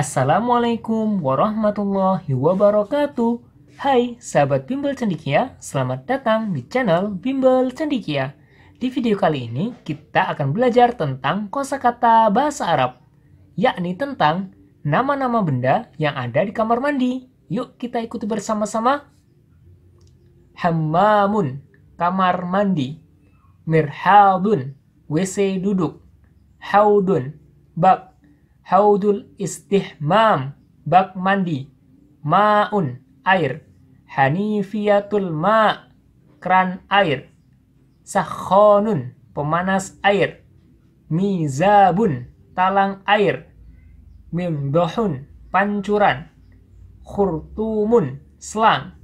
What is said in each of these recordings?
Assalamualaikum warahmatullahi wabarakatuh. Hai sahabat Bimbel Cendikia, selamat datang di channel Bimbel Cendikia. Di video kali ini kita akan belajar tentang kosakata bahasa Arab, yakni tentang nama-nama benda yang ada di kamar mandi. Yuk kita ikuti bersama-sama. Hammamun, kamar mandi. Mirhadun, WC duduk. Haudun, bak haudul istihmam bak mandi maun air hanifiyatul ma kran air sakhonun pemanas air mizabun talang air mimdohun pancuran khurtumun selang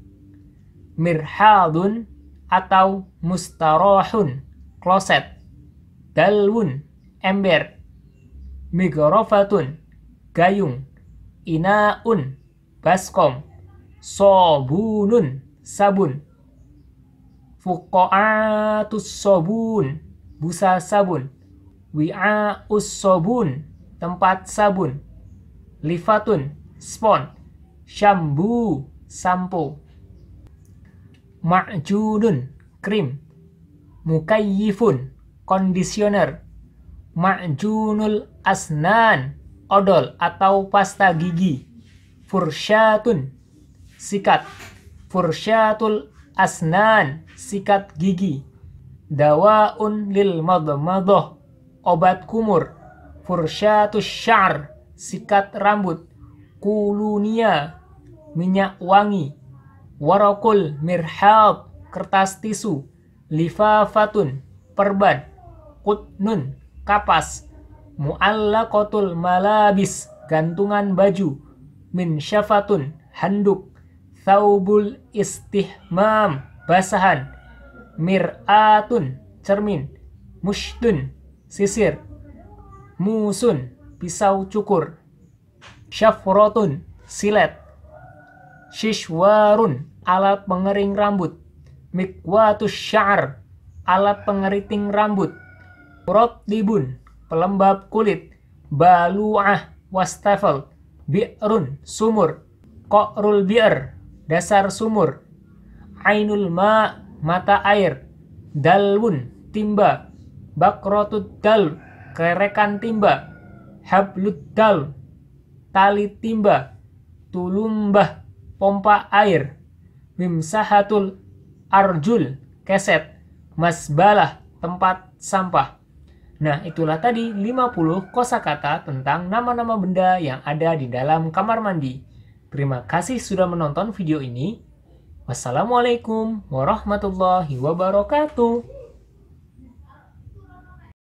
mirhadun atau mustarohun kloset dalun ember migrofatun, gayung, inaun, baskom, sobunun, sabun, fukoatus sobun, busa sabun, wi'aus sobun, tempat sabun, lifatun, spon, syambu, sampo, ma'junun, krim, mukayyifun, kondisioner, ma'junul asnan odol atau pasta gigi fursyatun sikat fursyatul asnan sikat gigi dawaun lil madmadah obat kumur fursyatus syar sikat rambut kulunia minyak wangi warokul mirhab kertas tisu lifafatun perban kutnun kapas mu'allaqatul malabis gantungan baju min syafatun handuk thawbul istihmam basahan mir'atun cermin mushtun sisir musun pisau cukur syafrotun silet shishwarun alat pengering rambut mikwatus syar alat pengeriting rambut rotibun pelembab kulit, balu'ah, wastafel, bi'run, sumur, kokrul bi'r, dasar sumur, ainul ma, mata air, dalwun, timba, bakrotud dal, kerekan timba, hablud dal, tali timba, tulumbah, pompa air, mimsahatul arjul, keset, masbalah, tempat sampah. Nah, itulah tadi 50 kosakata tentang nama-nama benda yang ada di dalam kamar mandi. Terima kasih sudah menonton video ini. Wassalamualaikum warahmatullahi wabarakatuh.